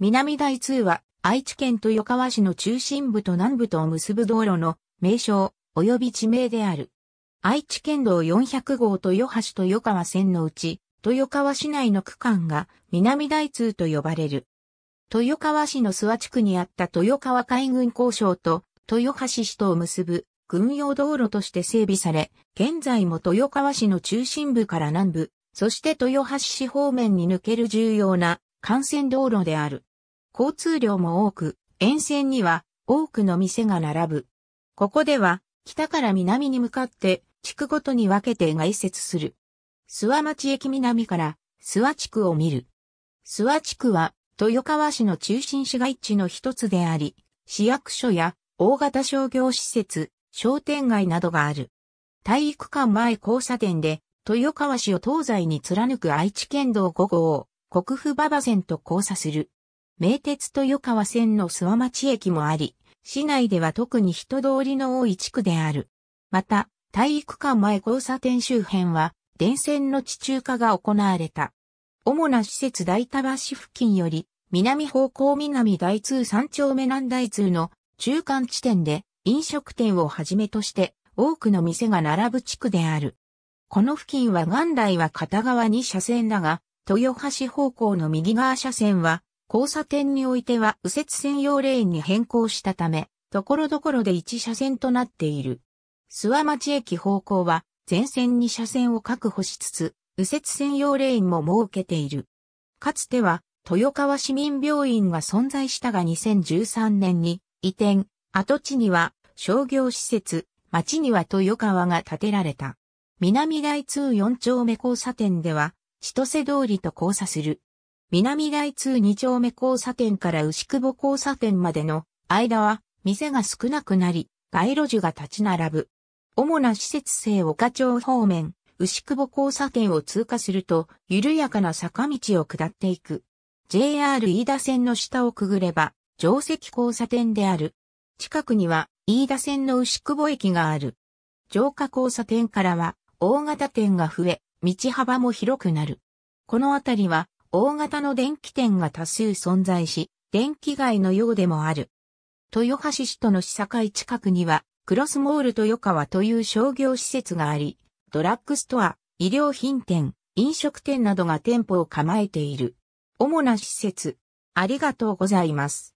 南大通は愛知県豊川市の中心部と南部とを結ぶ道路の名称及び地名である。愛知県道400号豊橋豊川線のうち、豊川市内の区間が南大通と呼ばれる。豊川市の諏訪地区にあった豊川海軍交渉と豊橋市とを結ぶ軍用道路として整備され、現在も豊川市の中心部から南部、そして豊橋市方面に抜ける重要な幹線道路である。交通量も多く、沿線には多くの店が並ぶ。ここでは、北から南に向かって、地区ごとに分けて外接する。諏訪町駅南から諏訪地区を見る。諏訪地区は豊川市の中心市街地の一つであり、市役所や大型商業施設、商店街などがある。体育館前交差点で豊川市を東西に貫く愛知県道5号、国府馬場線と交差する。名鉄豊川線の諏訪町駅もあり、市内では特に人通りの多い地区である。また、体育館前交差点周辺は、電線の地中化が行われた。主な施設大田橋付近より、南方向南大通三丁目南大通の中間地点で飲食店をはじめとして多くの店が並ぶ地区である。この付近は元来は片側に車線だが、豊橋方向の右側車線は、交差点においては右折専用レーンに変更したため、ところどころで1車線となっている。諏訪町駅方向は、全線に車線を確保しつつ、右折専用レーンも設けている。かつては、豊川市民病院が存在したが2013年に移転、跡地には商業施設、町には豊川が建てられた。南大通4丁目交差点では千歳通りと交差する。南大通2丁目交差点から牛久保交差点までの間は店が少なくなり、街路樹が立ち並ぶ。主な施設性岡町方面、牛久保交差点を通過すると、緩やかな坂道を下っていく。JR 飯田線の下をくぐれば、定石交差点である。近くには、飯田線の牛久保駅がある。城下交差点からは、大型店が増え、道幅も広くなる。この辺りは大型の電気店が多数存在し、電気街のようでもある。豊橋市との市境近くには、クロスモール豊川という商業施設があり、ドラッグストア、医療品店、飲食店などが店舗を構えている。主な施設。ありがとうございます。